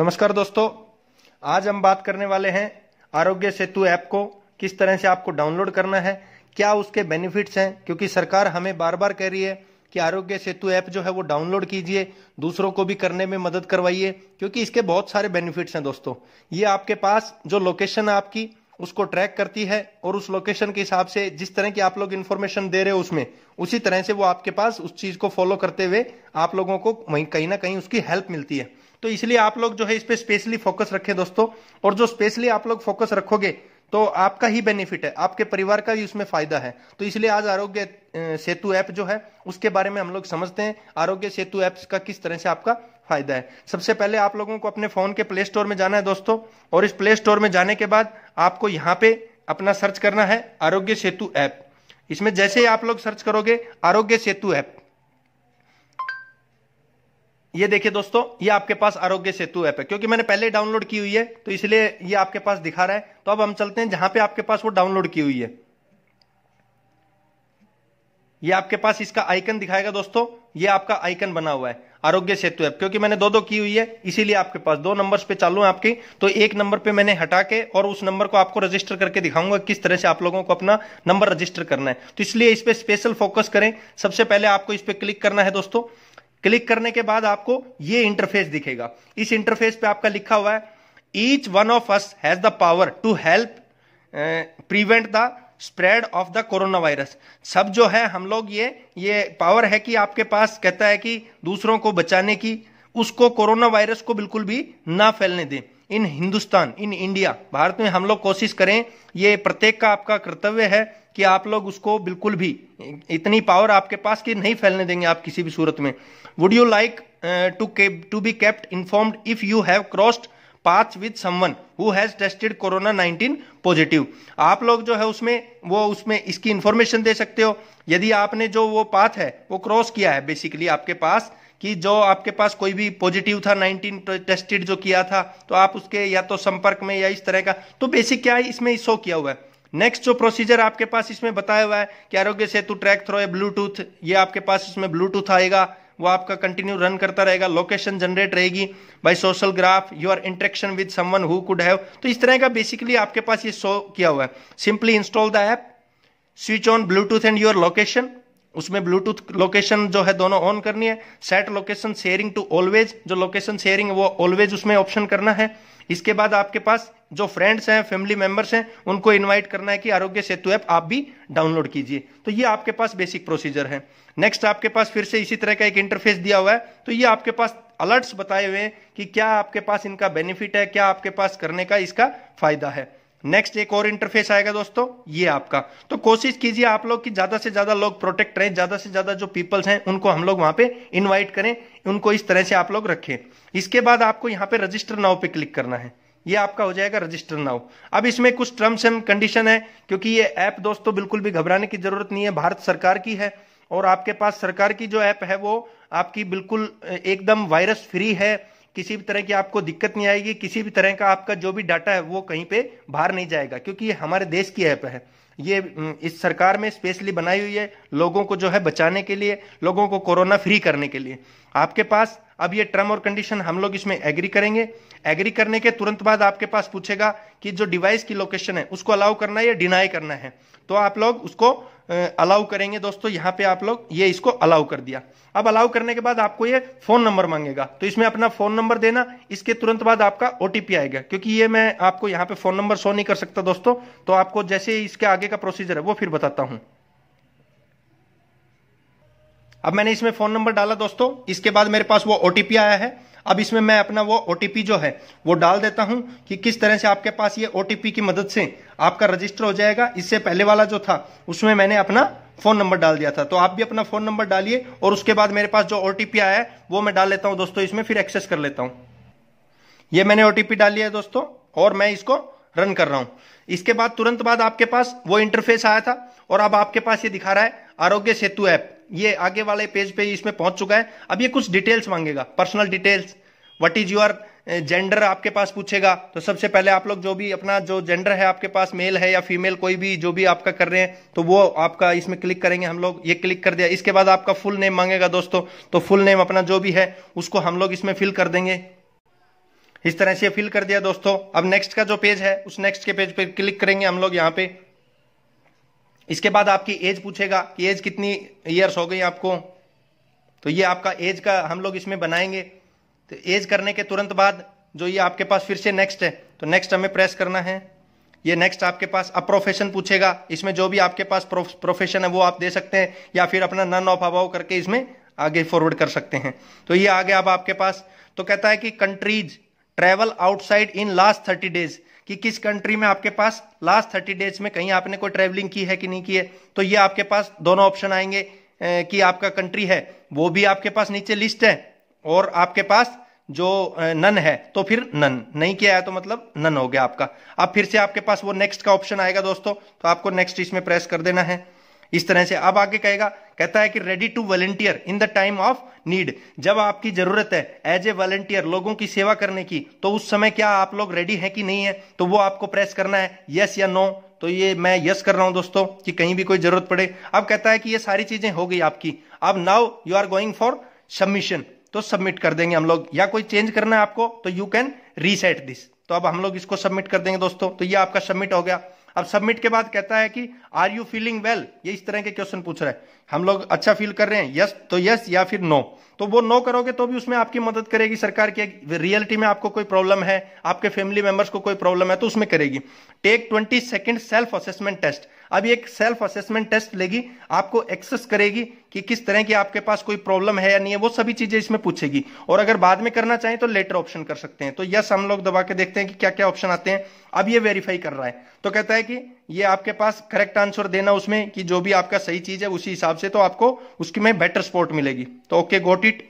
नमस्कार दोस्तों आज हम बात करने वाले हैं आरोग्य सेतु ऐप को किस तरह से आपको डाउनलोड करना है क्या उसके बेनिफिट्स हैं क्योंकि सरकार हमें बार बार कह रही है कि आरोग्य सेतु ऐप जो है वो डाउनलोड कीजिए दूसरों को भी करने में मदद करवाइए क्योंकि इसके बहुत सारे बेनिफिट्स हैं दोस्तों ये आपके पास जो लोकेशन है आपकी उसको ट्रैक करती है और उस लोकेशन के हिसाब से जिस तरह की आप लोग इन्फॉर्मेशन दे रहे हो उसमें उसी तरह से वो आपके पास उस चीज को फॉलो करते हुए आप लोगों को वहीं कहीं ना कहीं उसकी हेल्प मिलती है तो इसलिए आप लोग जो है इस पर स्पेशली फोकस रखें दोस्तों और जो स्पेशली आप लोग फोकस रखोगे तो आपका ही बेनिफिट है आपके परिवार का ही उसमें फायदा है तो इसलिए आज आरोग्य सेतु ऐप जो है उसके बारे में हम लोग समझते हैं आरोग्य सेतु ऐप का किस तरह से आपका फायदा है सबसे पहले आप लोगों को अपने फोन के प्ले स्टोर में जाना है दोस्तों और इस प्ले स्टोर में जाने के बाद आपको यहाँ पे अपना सर्च करना है आरोग्य सेतु ऐप इसमें जैसे ही आप लोग सर्च करोगे आरोग्य सेतु ऐप ये देखिए दोस्तों ये आपके पास आरोग्य सेतु ऐप है क्योंकि मैंने पहले डाउनलोड की हुई है तो इसलिए ये आपके पास दिखा रहा है तो अब हम चलते हैं जहां पे आपके पास वो डाउनलोड की हुई है ये आपके पास इसका आइकन दिखाएगा दोस्तों ये आपका आइकन बना हुआ है आरोग्य सेतु ऐप क्योंकि मैंने दो दो की हुई है इसीलिए आपके पास दो नंबर पे चालू है आपकी तो एक नंबर पे मैंने हटा के और उस नंबर को आपको रजिस्टर करके दिखाऊंगा किस तरह से आप लोगों को अपना नंबर रजिस्टर करना है तो इसलिए इस पर स्पेशल फोकस करें सबसे पहले आपको इस पर क्लिक करना है दोस्तों क्लिक करने के बाद आपको ये इंटरफेस दिखेगा इस इंटरफेस पे आपका लिखा हुआ है each one of us has the power to help prevent the spread of the corona virus सब जो है हम लोग ये ये पावर है कि आपके पास कहता है कि दूसरों को बचाने की उसको कोरोना वायरस को बिल्कुल भी ना फैलने दें in Hindustan in India Bharat में हम लोग कोशिश करें ये प्रत्येक का आपका कर्तव्य है कि आप लोग उसको बिल्कुल भी इतनी पावर आपके पास कि नहीं फैलने देंगे आप किसी भी सूरत में would you like to to be kept informed if you have crossed path with someone who has tested corona 19 positive आप लोग जो है उसमें वो उसमें इसकी इंफॉर्मेशन दे सकते हो यदि आपने जो वो पाथ है वो क्रॉस किया है बेसिकली आपके पास कि जो आपके पास कोई भी पॉजिटिव था 19 टेस्टेड तो जो किया था तो आप उसके या तो संपर्क में या इस तरह का तो बेसिक क्या है इसमें शो किया हुआ है नेक्स्ट जो प्रोसीजर आपके पास इसमें बताया हुआ है कि आरोग्य सेतु ट्रैक थ्रो है ब्लूटूथ ये आपके पास इसमें ब्लूटूथ आएगा वो आपका कंटिन्यू रन करता रहेगा लोकेशन जनरेट रहेगी by social graph your interaction with someone who could have तो इस तरह का बेसिकली आपके पास ये शो किया हुआ है simply install the app switch on Bluetooth and your location उसमें ब्लूटूथ लोकेशन जो है दोनों ऑन करनी है set location sharing to always जो लोकेशन शेयरिंग वो ऑलवेज उसमें ऑप्शन करना है इसके बाद आपके पास जो फ्रेंड्स हैं फैमिली मेंबर्स हैं उनको इनवाइट करना है कि आरोग्य सेतु ऐप आप भी डाउनलोड कीजिए तो ये आपके पास बेसिक प्रोसीजर है नेक्स्ट आपके पास फिर से इसी तरह का एक इंटरफेस दिया हुआ है तो ये आपके पास अलर्ट्स बताए हुए हैं कि क्या आपके पास इनका बेनिफिट है क्या आपके पास करने का इसका फायदा है नेक्स्ट एक और इंटरफेस आएगा दोस्तों ये आपका तो कोशिश कीजिए आप लोग कि ज्यादा से ज्यादा लोग प्रोटेक्ट रहें ज्यादा से ज्यादा जो पीपल्स हैं उनको हम लोग वहां पे इनवाइट करें उनको इस तरह से आप लोग रखें इसके बाद आपको यहाँ पे रजिस्टर नाव पे क्लिक करना है ये आपका हो जाएगा रजिस्टर नाउ अब इसमें कुछ टर्म्स एंड कंडीशन है क्योंकि ये ऐप दोस्तों बिल्कुल भी घबराने की जरूरत नहीं है भारत सरकार की है और आपके पास सरकार की जो ऐप है वो आपकी बिल्कुल एकदम वायरस फ्री है किसी भी तरह की आपको दिक्कत नहीं आएगी किसी भी तरह का आपका जो भी डाटा है वो कहीं पे बाहर नहीं जाएगा क्योंकि ये हमारे देश की ऐप है ये इस सरकार में स्पेशली बनाई हुई है लोगों को जो है बचाने के लिए लोगों को कोरोना फ्री करने के लिए आपके पास अब ये टर्म और कंडीशन हम लोग इसमें एग्री करेंगे एग्री करने के तुरंत बाद आपके पास पूछेगा कि जो डिवाइस की लोकेशन है उसको अलाउ करना है या डिनाई करना है तो आप लोग उसको अलाउ करेंगे दोस्तों यहाँ पे आप लोग ये इसको अलाउ कर दिया अब अलाउ करने के बाद आपको ये फोन नंबर मांगेगा तो इसमें अपना फोन नंबर देना इसके तुरंत बाद आपका ओटीपी आएगा क्योंकि ये मैं आपको यहाँ पे फोन नंबर शो नहीं कर सकता दोस्तों तो आपको जैसे इसके आगे का प्रोसीजर है वो फिर बताता हूँ अब मैंने इसमें फोन नंबर डाला दोस्तों इसके बाद मेरे पास वो ओटीपी आया है अब इसमें मैं अपना वो ओ जो है वो डाल देता हूं कि किस तरह से आपके पास ये ओ की मदद से आपका रजिस्टर हो जाएगा इससे पहले वाला जो था उसमें मैंने अपना फोन नंबर डाल दिया था तो आप भी अपना फोन नंबर डालिए और उसके बाद मेरे पास जो ओ आया है वो मैं डाल लेता हूँ दोस्तों इसमें फिर एक्सेस कर लेता हूँ ये मैंने ओ डाल लिया है दोस्तों और मैं इसको रन कर रहा हूँ इसके बाद तुरंत बाद आपके पास वो इंटरफेस आया था और अब आपके पास ये दिखा रहा है आरोग्य सेतु ऐप ये आगे वाले पेज पे इसमें पहुंच चुका है अब ये कुछ डिटेल्स मांगेगा personal details what is your gender आपके पास पूछेगा तो सबसे पहले आप लोग जो भी अपना जो जेंडर है आपके पास मेल है या फीमेल कोई भी जो भी आपका कर रहे हैं तो वो आपका इसमें क्लिक करेंगे हम लोग ये क्लिक कर दिया इसके बाद आपका फुल नेम मांगेगा दोस्तों तो फुल नेम अपना जो भी है उसको हम लोग इसमें फिल कर देंगे इस तरह से फिल कर दिया दोस्तों अब नेक्स्ट का जो पेज है उस नेक्स्ट के पेज पर पे क्लिक करेंगे हम लोग यहाँ पे इसके बाद आपकी एज पूछेगा कि एज कितनी ईयर्स हो गई आपको तो ये आपका एज का हम लोग इसमें बनाएंगे तो एज करने के तुरंत बाद जो ये आपके पास फिर से नेक्स्ट है तो नेक्स्ट हमें प्रेस करना है ये नेक्स्ट आपके पास अब प्रोफेशन पूछेगा इसमें जो भी आपके पास प्रोफेशन है वो आप दे सकते हैं या फिर अपना नन ऑफ अभाव करके इसमें आगे फॉरवर्ड कर सकते हैं तो ये आगे अब आपके पास तो कहता है कि countries travel outside in last thirty days कि किस कंट्री में आपके पास लास्ट थर्टी डेज में कहीं आपने कोई ट्रेवलिंग की है कि नहीं की है तो ये आपके पास दोनों ऑप्शन आएंगे कि आपका कंट्री है वो भी आपके पास नीचे लिस्ट है और आपके पास जो नन है तो फिर नन नहीं किया है तो मतलब नन हो गया आपका अब फिर से आपके पास वो नेक्स्ट का ऑप्शन आएगा दोस्तों तो आपको नेक्स्ट इसमें प्रेस कर देना है इस तरह से अब आगे कहेगा कहता है कि ready to volunteer in the time of need जब आपकी जरूरत है एज ए वॉलेंटियर लोगों की सेवा करने की तो उस समय क्या आप लोग रेडी हैं कि नहीं है तो वो आपको प्रेस करना है यस या नो तो ये मैं यस कर रहा हूं दोस्तों कि कहीं भी कोई जरूरत पड़े अब कहता है कि ये सारी चीजें हो गई आपकी अब now you are going for submission तो सबमिट कर देंगे हम लोग या कोई चेंज करना है आपको तो यू कैन रीसेट दिस तो अब हम लोग इसको सबमिट कर देंगे दोस्तों तो ये आपका सबमिट हो गया अब सबमिट के बाद कहता है कि आर यू फीलिंग वेल ये इस तरह के क्वेश्चन पूछ रहा है हम लोग अच्छा फील कर रहे हैं यस तो यस या फिर नो no. तो वो नो करोगे तो भी उसमें आपकी मदद करेगी सरकार की रियलिटी में आपको कोई प्रॉब्लम है आपके फैमिली मेंबर्स को कोई प्रॉब्लम है तो उसमें करेगी take twenty second self assessment test अब एक सेल्फ असेसमेंट टेस्ट लेगी आपको एक्सेस करेगी कि किस तरह की आपके पास कोई प्रॉब्लम है या नहीं है वो सभी चीजें इसमें पूछेगी और अगर बाद में करना चाहें तो लेटर ऑप्शन कर सकते हैं तो यस हम लोग दबा के देखते हैं कि क्या क्या ऑप्शन आते हैं अब ये वेरीफाई कर रहा है तो कहता है कि ये आपके पास करेक्ट आंसर देना उसमें कि जो भी आपका सही चीज है उसी हिसाब से तो आपको उसकी में बेटर स्पोर्ट मिलेगी तो okay got it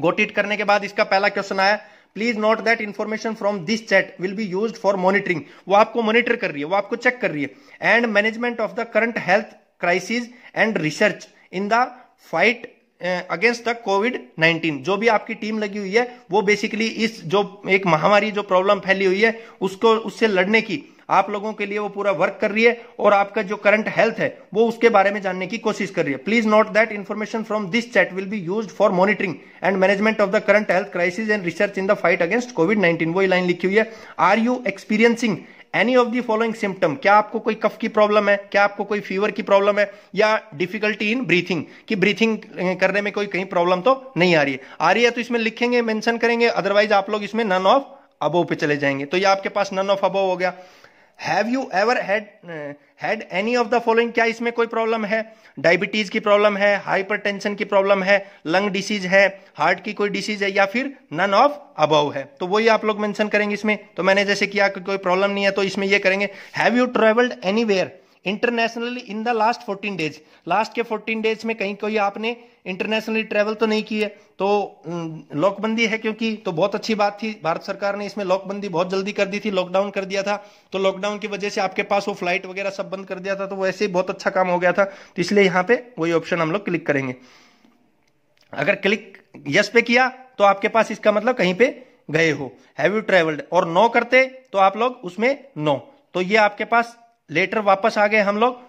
got it करने के बाद इसका पहला क्वेश्चन आया please note that information from this chat will be use for monitoring वो आपको मॉनिटर कर रही है वो आपको चेक कर रही है and management of the current health crisis and research in the fight against the COVID 19 जो भी आपकी टीम लगी हुई है वो बेसिकली इस जो एक महामारी जो प्रॉब्लम फैली हुई है उसको उससे लड़ने की आप लोगों के लिए वो पूरा वर्क कर रही है और आपका जो करंट हेल्थ है वो उसके बारे में जानने की कोशिश कर रही है please note that information from this chat will be use for monitoring and management of the current health crisis and research in the fight against covid nineteen वो लाइन लिखी हुई है are you experiencing any of the following symptom क्या आपको कोई कफ की problem है क्या आपको कोई फीवर की प्रॉब्लम है या डिफिकल्टी इन ब्रीथिंग की ब्रीथिंग करने में कोई कहीं प्रॉब्लम तो नहीं आ रही है आ रही है तो इसमें लिखेंगे मेंशन करेंगे अदरवाइज आप लोग इसमें नन ऑफ अबो पे चले जाएंगे तो ये आपके पास नन ऑफ अबो हो गया have you ever had had any of the following क्या इसमें कोई प्रॉब्लम है डायबिटीज की प्रॉब्लम है हाइपरटेंशन की प्रॉब्लम है लंग डिसीज है हार्ट की कोई डिसीज है या फिर नन ऑफ अबव है तो वही आप लोग मेंशन करेंगे इसमें तो मैंने जैसे किया कि कोई प्रॉब्लम नहीं है तो इसमें ये करेंगे have you travelled anywhere internationally in the last fourteen days last के फोर्टीन डेज में कहीं कोई आपने इंटरनेशनली ट्रेवल तो नहीं की है तो लॉकबंदी है क्योंकि तो बहुत अच्छी बात थी भारत सरकार ने इसमें लॉकबंदी बहुत जल्दी कर दी थी लॉकडाउन कर दिया था तो लॉकडाउन की वजह से आपके पास वो फ्लाइट वगैरह सब बंद कर दिया था तो वैसे ही बहुत अच्छा काम हो गया था तो इसलिए यहाँ पे वही ऑप्शन हम लोग क्लिक करेंगे अगर क्लिक यस पे किया तो आपके पास इसका मतलब कहीं पे गए हो हैव यू ट्रेवल्ड और नो करते तो आप लोग उसमें नो तो ये आपके पास लेटर वापस आ गए हम लोग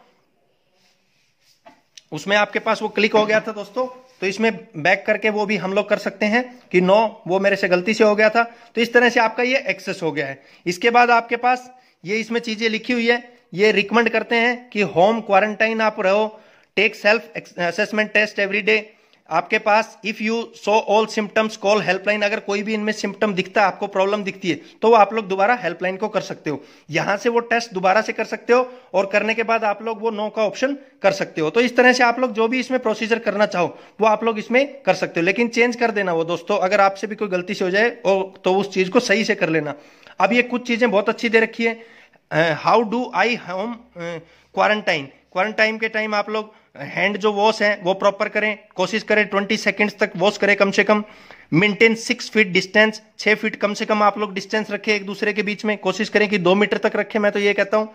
उसमें आपके पास वो क्लिक हो गया था दोस्तों तो इसमें बैक करके वो भी हम लोग कर सकते हैं कि नो वो मेरे से गलती से हो गया था तो इस तरह से आपका ये एक्सेस हो गया है इसके बाद आपके पास ये इसमें चीजें लिखी हुई है ये रिकमेंड करते हैं कि होम क्वारंटाइन आप रहो take self assessment test every day आपके पास if you so all symptoms call helpline अगर कोई भी इनमें सिम्टम दिखता है आपको प्रॉब्लम दिखती है तो आप लोग दोबारा हेल्पलाइन को कर सकते हो यहां से वो टेस्ट दोबारा से कर सकते हो और करने के बाद आप लोग वो नो का ऑप्शन कर सकते हो तो इस तरह से आप लोग जो भी इसमें प्रोसीजर करना चाहो वो आप लोग इसमें कर सकते हो लेकिन चेंज कर देना वो दोस्तों अगर आपसे भी कोई गलती से हो जाए तो उस चीज को सही से कर लेना अब ये कुछ चीजें बहुत अच्छी दे रखी है how do I home quarantine quarantine के टाइम आप लोग हैंड जो वॉश है वो प्रॉपर करें कोशिश करें ट्वेंटी सेकेंड्स तक वॉश करें कम से कम मेंटेन सिक्स फीट डिस्टेंस छह फीट कम से कम आप लोग डिस्टेंस रखें एक दूसरे के बीच में कोशिश करें कि दो मीटर तक रखें मैं तो ये कहता हूं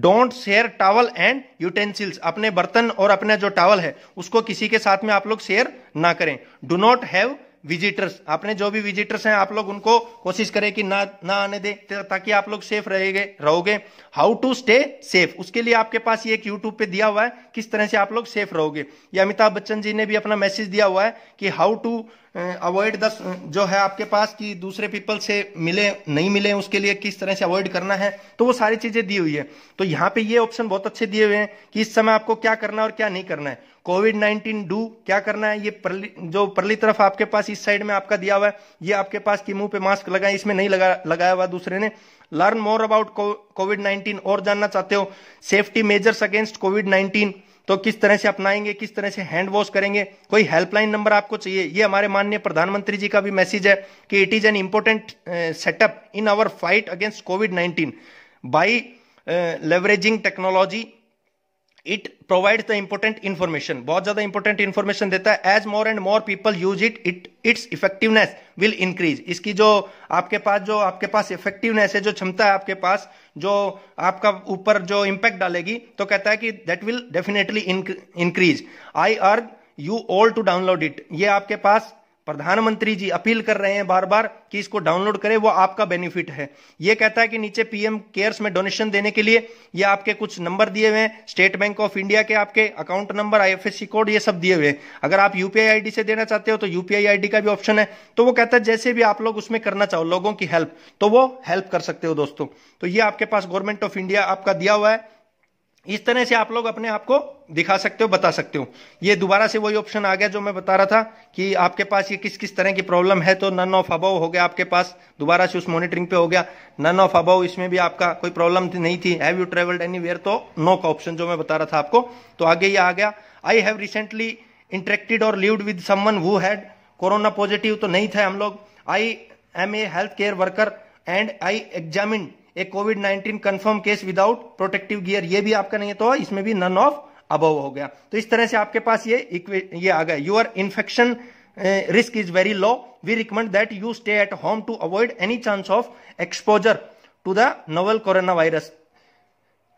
don't share towel and utensils अपने बर्तन और अपना जो टावल है उसको किसी के साथ में आप लोग शेयर ना करें डू नॉट हैव विजिटर्स आपने जो भी विजिटर्स हैं आप लोग उनको कोशिश करें कि ना ना आने दें तो ताकि आप लोग सेफ रहेंगे रहोगे हाउ टू स्टे सेफ उसके लिए आपके पास ये एक यूट्यूब पे दिया हुआ है किस तरह से आप लोग सेफ रहोगे ये अमिताभ बच्चन जी ने भी अपना मैसेज दिया हुआ है कि हाउ टू अवॉइड द जो है आपके पास कि दूसरे पीपल से मिले नहीं मिले उसके लिए किस तरह से अवॉइड करना है तो वो सारी चीजें दी हुई है तो यहाँ पे ये ऑप्शन बहुत अच्छे दिए हुए हैं कि इस समय आपको क्या करना है और क्या नहीं करना है कोविड नाइन्टीन डू क्या करना है ये परली जो परली तरफ आपके पास इस साइड में आपका दिया हुआ है ये आपके पास की मुंह पे मास्क लगाए इसमें नहीं लगा लगाया हुआ दूसरे ने learn more about covid nineteen और जानना चाहते हो safety measures against covid nineteen तो किस तरह से अपनाएंगे किस तरह से हैंड वॉश करेंगे कोई हेल्पलाइन नंबर आपको चाहिए ये हमारे माननीय प्रधानमंत्री जी का भी मैसेज है कि it is an important setup in our fight against covid nineteen by leveraging technology it provide the important information बहुत ज्यादा इंपॉर्टेंट इन्फॉर्मेशन देता है as more and more people use it it its effectiveness will increase इसकी जो आपके पास जो आपके पास effectiveness है जो क्षमता है आपके पास जो आपका ऊपर जो इम्पैक्ट डालेगी तो कहता है कि that will definitely increase I urge you all to download it ये आपके पास प्रधानमंत्री जी अपील कर रहे हैं बार बार कि इसको डाउनलोड करें वो आपका बेनिफिट है ये कहता है कि नीचे पीएम केयर्स में डोनेशन देने के लिए ये आपके कुछ नंबर दिए हुए हैं स्टेट बैंक ऑफ इंडिया के आपके अकाउंट नंबर आईएफएससी कोड ये सब दिए हुए हैं अगर आप यूपीआई आईडी से देना चाहते हो तो यूपीआई आईडी का भी ऑप्शन है तो वो कहता है जैसे भी आप लोग उसमें करना चाहो लोगों की हेल्प तो वो हेल्प कर सकते हो दोस्तों तो ये आपके पास गवर्नमेंट ऑफ इंडिया आपका दिया हुआ है इस तरह से आप लोग अपने आप को दिखा सकते हो बता सकते हो ये दोबारा से वही ऑप्शन आ गया जो मैं बता रहा था कि आपके पास ये किस किस तरह की प्रॉब्लम है तो नन ऑफ अबव हो गया आपके पास दोबारा से उस मॉनिटरिंग पे हो गया नन ऑफ अबव इसमें भी आपका कोई प्रॉब्लम नहीं थी हैव यू ट्रेवल्ड एनी तो नो का ऑप्शन जो मैं बता रहा था आपको तो आगे ये आ गया आई हैव रिसेंटली इंटरेक्टेड और lived with someone who had corona positive तो नहीं था हम लोग I am a health care worker and I examine a covid nineteen confirm case without protective gear ये भी आपका नहीं है तो इसमें भी नन ऑफ अबव हो गया तो इस तरह से आपके पास ये ये आ गया your infection risk is very low we recommend that you stay at home to avoid any chance of exposure to the novel corona virus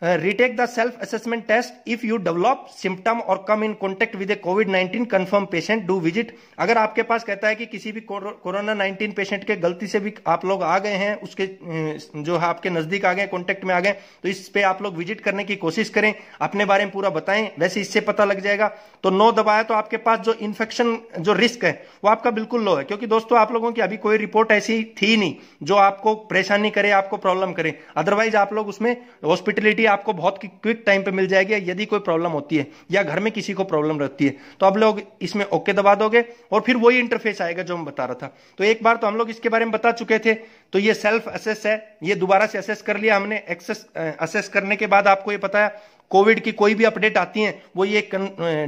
retake the self assessment test if you develop symptom or come in contact with a covid 19 confirmed patient do visit अगर आपके पास कहता है कि किसी भी corona 19 patient के गलती से भी आप लोग आ गए हैं उसके uh, जो है आपके नजदीक आ गए कॉन्टेक्ट में आ गए तो इस पे आप लोग विजिट करने की कोशिश करें अपने बारे में पूरा बताएं वैसे इससे पता लग जाएगा तो नो दबाया तो आपके पास जो इन्फेक्शन जो रिस्क है वो आपका बिल्कुल लो है क्योंकि दोस्तों आप लोगों की अभी कोई रिपोर्ट ऐसी थी नहीं जो आपको परेशानी करे आपको प्रॉब्लम करे अदरवाइज आप लोग उसमें हॉस्पिटलिटी आपको बहुत क्विक टाइम पे मिल जाएगी यदि कोई प्रॉब्लम होती है या घर में किसी को प्रॉब्लम रहती है तो आप लोग इसमें ओके दबा दोगे और फिर वही इंटरफेस आएगा जो हम बता रहा था तो एक बार तो हम लोग इसके बारे में बता चुके थे तो ये सेल्फ असेस है ये दोबारा से असेस कर लिया हमने एक्सेस असेस करने के बाद आपको ये बताया कोविड की कोई भी अपडेट आती है वो ये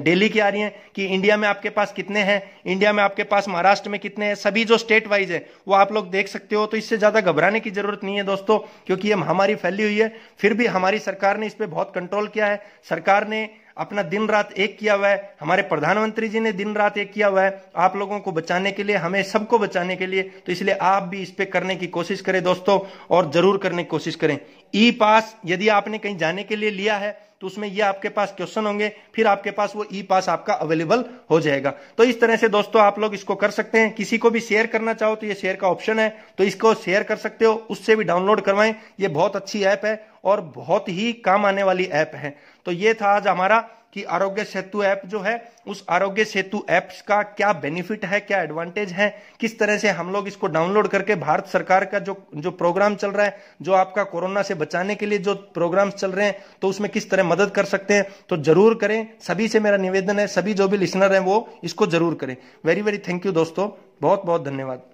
डेली की आ रही है कि इंडिया में आपके पास कितने हैं इंडिया में आपके पास महाराष्ट्र में कितने हैं सभी जो स्टेट वाइज है वो आप लोग देख सकते हो तो इससे ज़्यादा घबराने की जरूरत नहीं है दोस्तों क्योंकि ये महामारी फैली हुई है फिर भी हमारी सरकार ने इस पर बहुत कंट्रोल किया है सरकार ने अपना दिन रात एक किया हुआ है हमारे प्रधानमंत्री जी ने दिन रात एक किया हुआ है आप लोगों को बचाने के लिए हमें सबको बचाने के लिए तो इसलिए आप भी इस पर करने की कोशिश करें दोस्तों और जरूर करने की कोशिश करें ई पास यदि आपने कहीं जाने के लिए लिया है तो उसमें ये आपके पास क्वेश्चन होंगे फिर आपके पास वो ई पास आपका अवेलेबल हो जाएगा तो इस तरह से दोस्तों आप लोग इसको कर सकते हैं किसी को भी शेयर करना चाहो तो ये शेयर का ऑप्शन है तो इसको शेयर कर सकते हो उससे भी डाउनलोड करवाएं ये बहुत अच्छी ऐप है और बहुत ही काम आने वाली ऐप है तो ये था आज हमारा कि आरोग्य सेतु ऐप जो है उस आरोग्य सेतु ऐप का क्या बेनिफिट है क्या एडवांटेज है किस तरह से हम लोग इसको डाउनलोड करके भारत सरकार का जो जो प्रोग्राम चल रहा है जो आपका कोरोना से बचाने के लिए जो प्रोग्राम चल रहे हैं तो उसमें किस तरह मदद कर सकते हैं तो जरूर करें सभी से मेरा निवेदन है सभी जो भी लिसनर हैं वो इसको जरूर करें वेरी वेरी थैंक यू दोस्तों बहुत बहुत धन्यवाद